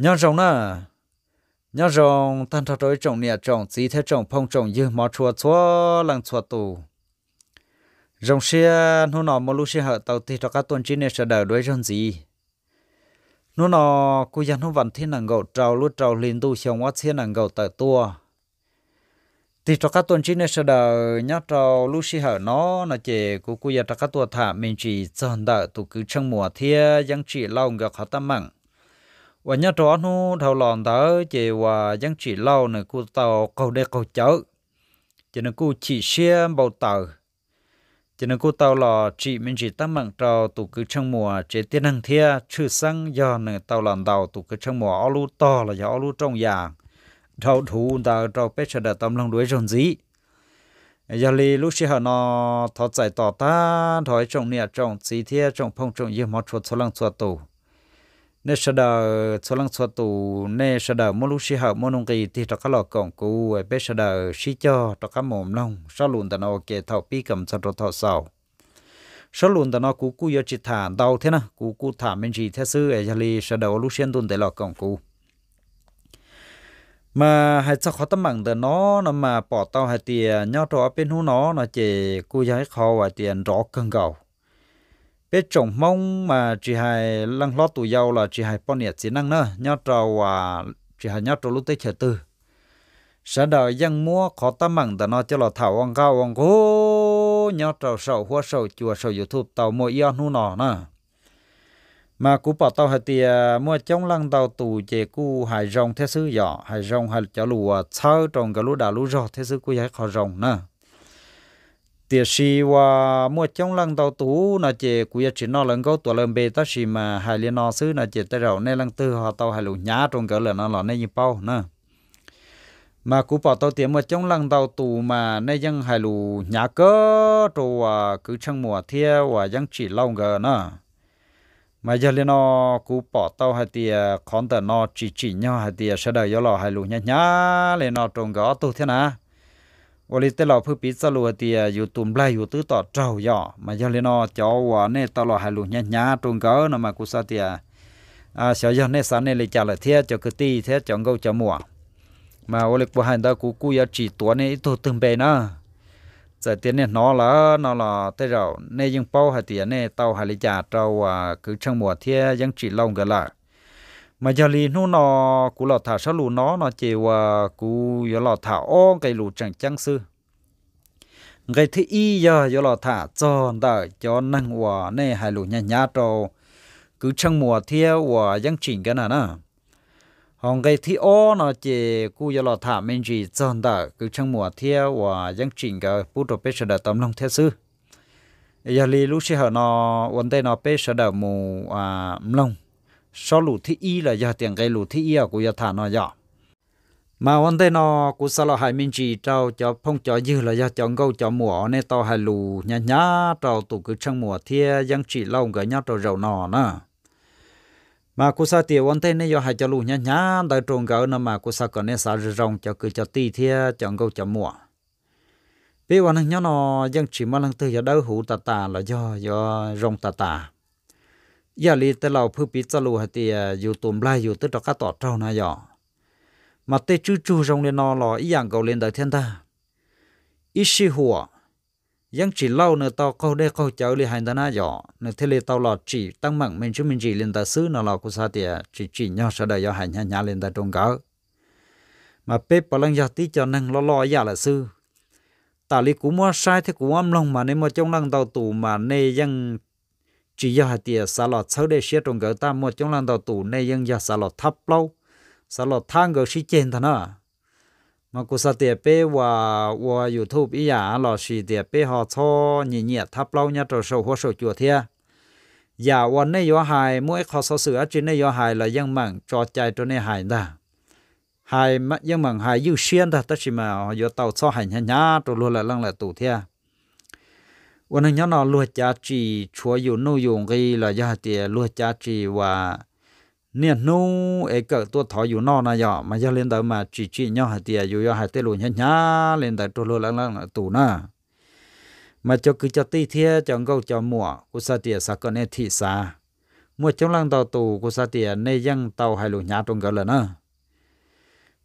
nhon rồng na nhon rồng tan thọ tới trồng nè trồng chỉ thế trồng phong trồng dư mò chua chua lăng chua tù rồng xe nô nọ một lúc xe hở tàu thì cho các tuần chi nè sẽ đợi đối rồng gì nô nọ cô dân nó vẫn thiên nàng gạo trào lúa trào liền tu xong quá thiên nàng gạo tờ tua thì cho các tuần chi nè sẽ đợi nhá trào lúc xe hở nó là chỉ của cô dân cho các tuần thả mình chỉ dần đợi tụ cứ trong mùa thiên dân chỉ lau ngược họ tâm mạng và nhớ rõ nu thầu lòn tớ chỉ và dân chỉ lâu nữa cô tàu cầu đê cầu chợ cho nên cô chỉ xe bầu tàu cho nên cô tàu lò chỉ mình chỉ tắm mạng trò tụ cứ trong mùa chế tiên hàng thia trừ xăng do nữa tàu lòn tàu tụ cứ trong mùa áo lú to là do áo lú trong già thầu thủ tàu trò bếp sẽ đã tâm lòng đuối rồn dĩ giờ li lúc xưa nó thọ giải tỏ ta thói trồng nè trồng chỉ thia trồng phong trồng yêu mót chuột số lăng chuột tù nè sau đó số lăng số tù nè sau đó mỗi lúc xí hậu mỗi nông kỳ thì cho các lọ cổng cũ bé sau đó si cho cho các mồm nông sau luôn tao nó kê thầu pi cầm cho cho thầu sau sau luôn tao nó cú cú giờ chỉ thả đau thế nào cú cú thả mình gì thế sư ấy thì sau đó lúc xuyên tuần để lọ cổng cũ mà hay sao khó tâm bằng tao nó nó mà bỏ tao hay tiền nhau trò bên hú nó nó chỉ cú giải khó và tiền rõ cân cầu bé trồng mong mà chị hai lăng lót tụ dâu là chị hai bao nhiêu chỉ năng nữa nhớ trâu à chị hai nhớ trâu lúc tới chờ tư sẽ đợi dân mua khó ta mặn ta nó cho là thảo ông cao ông cố nhớ trâu sầu hoa sầu chùa sầu youtube tàu mua yêu nu nọ nè mà cú bảo tàu hay thì mua chống lăng tàu tù chè cu hải rồng thế sư dọ hải rồng hải chả lùa sao trồng cái lúa đà lúa rọ thế sư cu giải khó rồng nè tiệt sĩ và mua chống lăng tàu tú là chị cũng chỉ nó lần câu tuổi lần bê ta sĩ mà hai liên nó xứ là chị tay rầu nên lần tư họ tàu hai lũ nhá trong cỡ là nó là nên như bao nữa mà cú bỏ tàu tiền mua chống lăng tàu tù mà nên dân hai lũ nhá cơ rồi cứ trong mùa thiêu và dân chỉ lâu gờ nữa mà giờ liên nó cú bỏ tàu hai tiệt còn tờ nó chỉ chỉ nhau hai tiệt sẽ đợi gió lò hai lũ nhá nhá liên nó trong gõ tu thế nào วันนี้ตลอดผู้ปิดสลัวเตียอยู่ตุ่มไล่อยู่ตื้อต่อเจ้าย่อมาเยอะเลยนอเจ้าว่าเนี่ยตลอดหายหลุดหยาตรงเก๋นมากุศลเตียอ่าเสียยอเนี่ยสานเนี่ยเลยจ่าเลยเทียเจ้าคือตีเทียจังเกาจะมัวมาวันนี้ผู้หันตากูกูอยากจีตัวเนี่ยตัวตึงไปนะจะเตียเนี่ยนอละนอละแต่เราเนี่ยยังเป้าหายเตียเนี่ยเตาหายเลยจ่าเจ้าว่าคือช่างมัวเทียยังจีลงกันละ mà giờ lì nu nó cú lọ thả sao lù nó nó chỉ và cú giờ lọ thả ô cái lù chẳng chăng sư cái thứ y giờ giờ lọ thả cho đỡ cho năng hòa nè hai lù nhà nhà trò cứ trong mùa thiêu hòa dân chỉnh cái nào nè hòn cái thứ ô nó chỉ cú giờ lọ thả mình chỉ cho đỡ cứ trong mùa thiêu hòa dân chỉnh cái bút đồ bê sờ đỡ lòng theo sư giờ lì lúc xưa nó vấn đề nó bê sờ đỡ mù à lông sau lũ thi y là do tiền cái lũ thi y của giờ thả nó giờ mà vấn đề nó của sau là hai mình chỉ trao cho phong cho dư là do chọn câu cho mùa nên tao hai lù nhá nhá trao tụ cứ trong mùa thia dân chỉ lâu cái nhá trao rầu nọ nè mà cô sa tiểu vấn đề này do hai cho lù nhá nhá đợi trồng gạo nữa mà cô sa còn nên xả rồng cho cứ cho ti thia chọn câu cho mùa vì bây giờ nhá nó dân chỉ mà lần từ giờ đâu hữu tà tà là do do rồng tà tà giờ dạ, lì tới lầu phơi bị cho lù hạt thì à, dù tùm lai dù tới đó cá tọt trâu na giờ mà tê chú chú trong lên nó lò ý dạng cầu lên đời thiên ta ít xì hùa yang chỉ lâu nữa tao câu đây câu cháu lì hành ta na giờ nữa thế lì tao lò chỉ tăng mạnh mình chứ mình chỉ lên ta xứ nó lò cũng sao thì chỉ chỉ nhau sau đời do hành nhà nhà lên ta trông cáo mà bếp bảo lăng giờ tí cho năng lo lo giả dạ là sư ta lì cũng mua sai thế cũng âm lòng mà nên mà trong năng tàu tù mà nê yang chỉ do hạt tiền xả lọt sau đây sẽ trồng gỡ ta một trong lần đầu tủ này nhưng giờ xả lọt thấp lâu xả lọt thang gỡ sĩ chén thằng nó mà cô sa tiền bé và và youtube ý à lọ sĩ tiền bé họ cho nhẹ nhẹ thấp lâu nhá trò sầu hoa sầu chùa thia dạ, giờ วันนี้ย่อหายมื่อเขาสอเสือจีนี่ย่อหายเลยยังมั่งจอใจตัวนี้หายได้หายยังมั่งหายยิ่งเชียนแต่แต่ชิมาย่อเต่าซ้อหายหน้าตัวรู้ละลังละตู่เทียวันนี้เราลวดจ้าจีชัวอยู่นู่ยงกีเราจะเตียลวดจ้าจีว่าเนี่ยนู่เอเกิดตัวถอยอยู่นอกนะยอมันจะเล่นเดิมมาจีจีเนาะเตียอยู่ยอหายเตลุนยะเล่นเดิมตัวลุนลังๆตู่นะมาจะคือจะตีเทียจังก็จะมัวกุศเตียสักกเนทิสามัวจังลังเตาตู่กุศเตียในยังเตาหายลุนยาตรงกันเลยนะ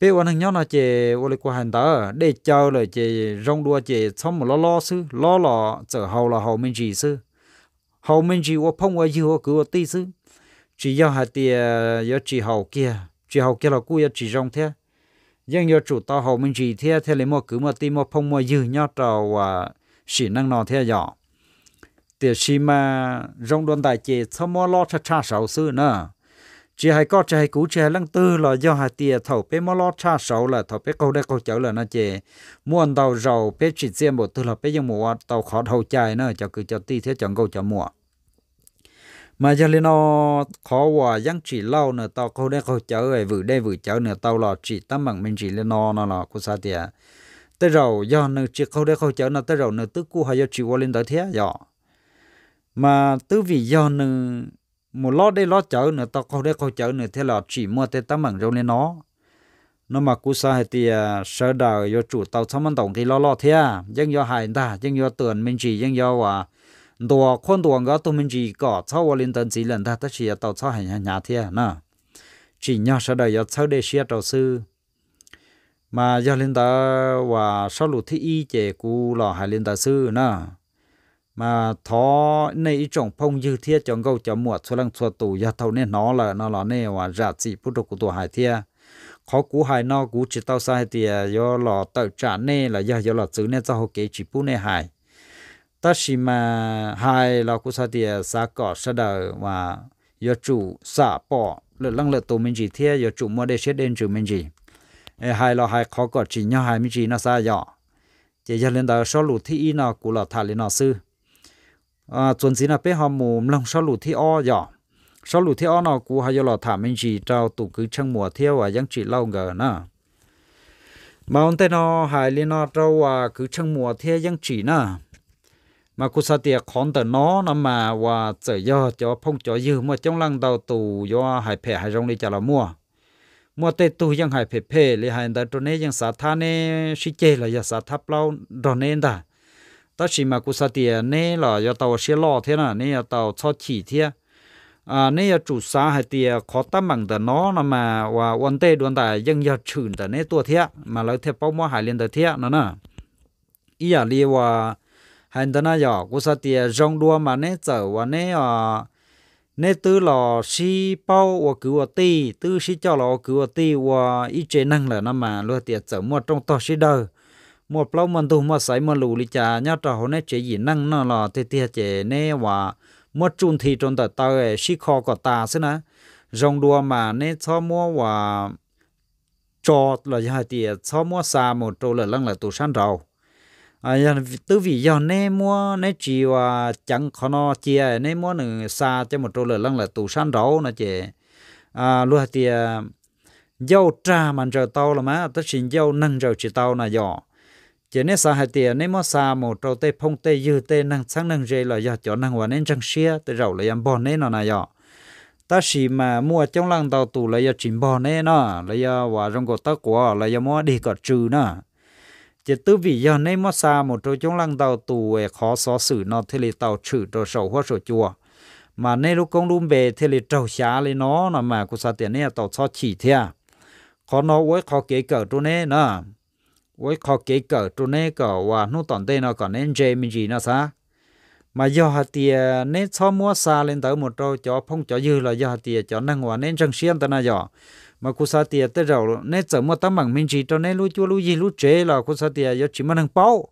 bé quan hàng nhau nó chè ô lê qua hàng đó để chờ lời chè rong đua chè xong một lo lo sư lo lo chở hầu là hầu mình gì sư hầu mình gì ô phong ô gì ô cứ ô tí sư chỉ do hạt tiền do chỉ hầu kia chỉ hầu kia là cu do chỉ rong thế nhưng do chủ tao hầu mình gì thế thế lấy một cứ một tí một phong một dư nhau trò và xỉ năng nọ thế nhỏ tiền xì mà rong đua đại chè xong một lo cha cha sáu sư nữa chỉ hay có chỉ hay cú chỉ hay lăng tư là do hai tia thầu bé mò lót cha sầu là thầu bé câu đây câu chở là nó chè muôn tàu giàu bé chỉ xem một tư là bé dùng mùa tàu khó thầu chạy nữa cho cứ cho ti thế chẳng câu cho mùa mà cho nên nó khó hòa dân chỉ lâu nữa tàu câu đây câu chở ấy vừa đây vừa chở nữa tàu là chỉ tấm bằng mình chỉ lên nó nó là của sa tia tới rồi do nữa chỉ câu đây câu chở nó tới rồi nữa tức cú hai do chỉ qua lên tới thế rồi mà tứ vì do nữa một lót đây lót chở nữa tao không đây không chở nữa thế là chỉ mua thế tao mảng rau lên nó nó mà cú sa hay thì sợ đào do chủ tàu xong ăn tổng thì lo lo thế à nhưng do hại ta nhưng do tưởng mình chỉ nhưng do à đồ khuôn đồ ngó tụi mình chỉ có sau lên tận chỉ lần ta tất chỉ tàu sau hành nhà thế à nè chỉ nhau sợ đào do sau đây xia tàu sư mà do lên ta và sau lụt thì y chế cú lò hại lên ta sư nè mà thọ này trong phong dư thiết cho gâu cho mua số lăng số tù gia thâu nên nó là nó là nè và giả trị bút đồ của tù hải thiết khó cú hải nó cú chỉ tao sai thì à, do lò tự trả nè là do do lò chữ nên cho hồ kế chỉ bút nè hải ta chỉ mà hải là cú sai thì à, xa cỏ sa đời và do chủ xả bỏ lợn lăng lợn tù mình chỉ thiết do chủ mua để chết đến chủ mình chỉ hải là hải khó cọ chỉ nhau hải mình chỉ nó xa dọ chỉ cho lên đó số lụt thi nó cú là thà lên nó sư จนสินะเป้หอมมุมลองสรลูที่อ้อย่อสรลูที่อ้อเนาะกูหายหลอถามเองจีเจ้าตุกคือช่างหมัวเที่ยวอยังจีเล่าเงินนะมาอันเตนอหายลีนอเจ้าว่าคือช่างหมัวเที่ยยังจีนะมาคุสเตียขอนแต่น้อนะมาว่าเจอยอจอพงจอยืมเมื่อจ้องลังดาวตู ยอหายแผ่หายรงลนจาละมัวมัวเตตูยังหายเพ่เพ่เลยหายแต่ตัวนี้ยังสาธาเนชิเจเลยสาธาเปล่าดอนเนนได้ตชิมากุสตีเนี่ยละยาตาวเชืลอเท่านะเนี่ยาตาวชอบชีเทียอ่าเนี่ยาจูดสาให้เตียขอตั้งมั่งแต่น้อน่มาว่าวันเตดวงตายังยาชื่นแต่เนี่ยตัวเทียมาแล้วเทียป้อมว่าหายเลียนแต่เทียนั่นน่ะอีอย่าเรียกว่าหันตนายากุสตีจงดัวมาเนี่ยจอว่าเนี่ยอ่าเนี่ยตัวหร่อสีเป้าว่ากูว่าตีตัวสีเจ้าหล่อกูว่าตีว่าอีเจนังเลยนั่นมาแล้วเตียจอมัวตรงต่อสีเดอ một lâu mình tu mà sấy mà lù lì cha nhá trò chỉ gì năng nó là thế thế chế nè và một chun thì trong tờ tờ ấy xí kho có ta xí nè rong đua mà nè cho mua và cho là hai tiền cho mua xa một trâu là lăng là tu san đầu à tư vị do nè mua nè chỉ và chẳng khó nó chia nè mua nửa xa cho một trâu là lăng là tu san đầu nè chế à luôn hai tiền dâu trà mà giờ tao là má tất xin dâu nâng giờ chỉ tao là giỏi chỉ nên sao hai tiền nên mà sao một trâu tê phong tê dư tê năng sáng năng dê là do chỗ năng hòa nên chẳng xia tê rầu là yam bòn nên nó này dọ ta chỉ mà mua trong lăng tàu tù là do chỉnh bò nên nó là do hòa trong cổ tắc của là do mua đi cả trừ nó chỉ tư vị do nên mà sao một trâu trong lăng tàu tù khó xó xử nó thì là tàu trừ trâu sầu hoa sầu chùa mà nên lúc công lùm về thì là trâu xá lên nó là mà cũng sao tiền nên tàu cho chỉ thế khó nó với khó kế cỡ chỗ nên nó với khó kế cỡ chỗ này cỡ và nó tận đây nó còn nên chơi mình gì nó xa mà do hạt tiề nên cho mua xa lên tới một trâu cho phong cho dư là do hạt tiề cho năng hòa nên trăng xiên tới nào giờ mà cô sa tiề tới rồi nên chở mua tấm bằng mình gì cho nên lú chua lú gì lú chế là cô sa tiề do chỉ mà năng bao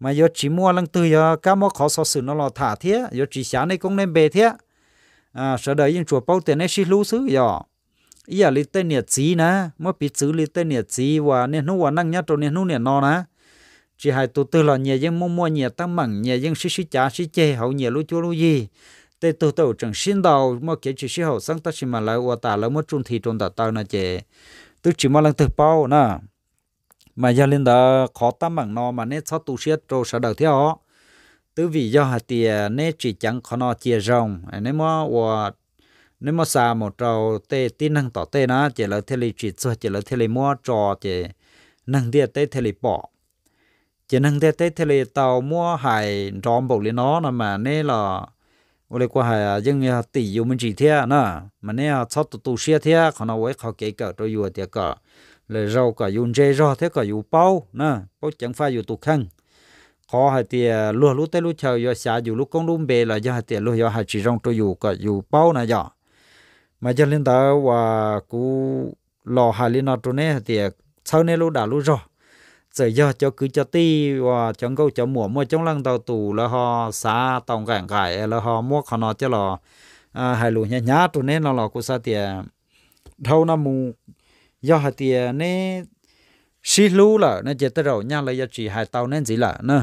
mà do chỉ mua lăng tư do cá mua khó so sự nó là thả thế do chỉ sáng này cũng nên bề thế à sợ đợi những chùa bao tiền này xí lú xứ giờ อย่าลิเตเนียจีนะเมื่อปิดซื้อลิเตเนียจีว่าเนี่ยนู่ว่านั่งเนี่ยตรงเนี่ยนู่เนี่ยนอนะ chỉ hai tụ tư là nhà dân mua mua nhà tăng mặn nhà dân xí xí chả xí chê hậu nhà lũ chúa lũ gì tê tụ tàu chẳng xin đầu mà kể chỉ xí hậu sáng ta xí mà lại qua tà lại mất trung thì trung tà tao nè chè tứ chỉ mà lăng từ bao nè mà gia lên đó khó tăng mặn nó mà nè sao tụ xiết trâu sợ đầu theo tứ vì do hạt tiền nè chỉ chẳng khó nó chia rồng nè mà qua nếu mà xa một trâu tê tin năng tỏ tê nó chỉ là thế lì chỉ cho chỉ là thế lì mua trò chỉ năng địa tê thế lì bỏ chỉ năng địa tê thế lì tàu mua hải rong bộ lì nó là mà nè là ô lê qua hải à, dân tỷ dụ mình chỉ thế nè mà nè chót tụ tụ xe thế còn nó ấy khó kể cả trâu vừa thế cả lời rau cả dùng dây rau thế cả dùng bao nè bao chẳng phải dùng tụ khăn khó hay thì lúa lúa tê lúa chờ do xả dù lúc con lúa bề là do hay thì lúa do hay chỉ rong tôi dù cả dù bao này giờ mà cho nên ta và cú lò hà liên nó trốn này thì sau này lúc đã lúc rõ, giờ giờ cho cứ cho ti và chẳng câu cho mùa mua trong lăng tàu tù là họ xá tòng gãy gãy là họ mua họ nó cho lò à, hai lù nhá nhá trốn này nó là cú sa thì thâu à, năm mù do hà thì à, nè xí lú là nè chết tới rồi nhá lấy giờ chỉ hai tàu nên gì là nè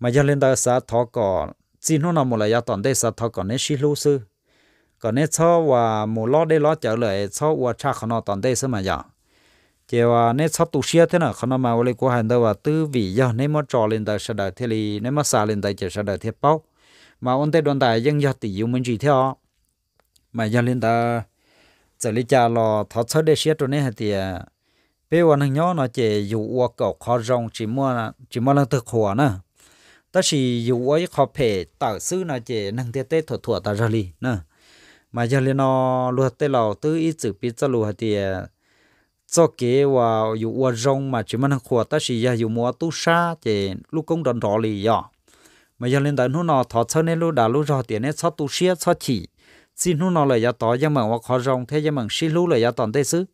mà cho nên ta xá thọ cỏ xin nó nằm một là giờ toàn đây xá thọ cỏ nên xí lú sư còn nếu cho và một lo để lo trở lại cho và cha khó nó toàn đây sớm mà giờ chỉ và nếu cho tu sửa thế nào khó nó mà lấy của hành đâu và tư vị giờ nếu mà trò lên tới sẽ đợi thế thì nếu mà xa lên tới chỉ sẽ đợi thế bao mà ông tây đoàn tài dân do tỷ dụ mình chỉ theo mà giờ lên tới giờ lý cha lo thọ cho để sửa cho này thì bây giờ thằng nhỏ nó chỉ dụ qua cầu khó rong chỉ mua chỉ mua là thực hòa nữa ta chỉ dụ ấy khó phê tạo sư nó chỉ năng tiết tết thuật thuật ta ra lý nữa mà giờ lên nó lu tê lò tư ít chữ bị cho lu thì à, cho kế và dù qua rong mà chỉ mình khua ta chỉ giờ dù mua tu sa thì lúc công đòn rõ lì giờ mà giờ lên tới nó nó thọ chơi nên lu đã lu rõ tiền nên cho tu xia cho chỉ xin nó nó lại giờ tỏ giờ mà khó rong thế giờ mà xí lu lại giờ toàn tê xứ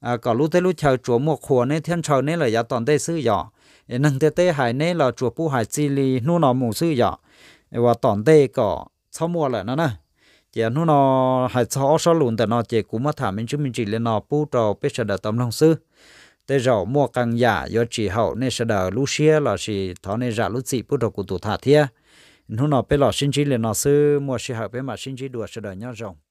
à cả lu tới lu chờ chúa mua khua nên thiên chờ nên lại giờ toàn tê xứ giờ nên tê tê hải nên là chúa pu hải chi lì nó nó mù xứ giờ và toàn tê cả sau mua lại nó nè chỉ nó nó hay cho số tại nó chỉ cũng mất thả mình chứ mình chỉ lên nó pu trò biết sợ đợt tâm lòng sư thế rồi mua càng giả do chỉ hậu nên sẽ đợt lú xia là chỉ thọ nên giả lú chị pu trò của tụ thả thia nó nó biết lọ sinh chỉ lên nó sư mua xia hậu biết mà sinh chỉ đùa sẽ đợt nhau rồng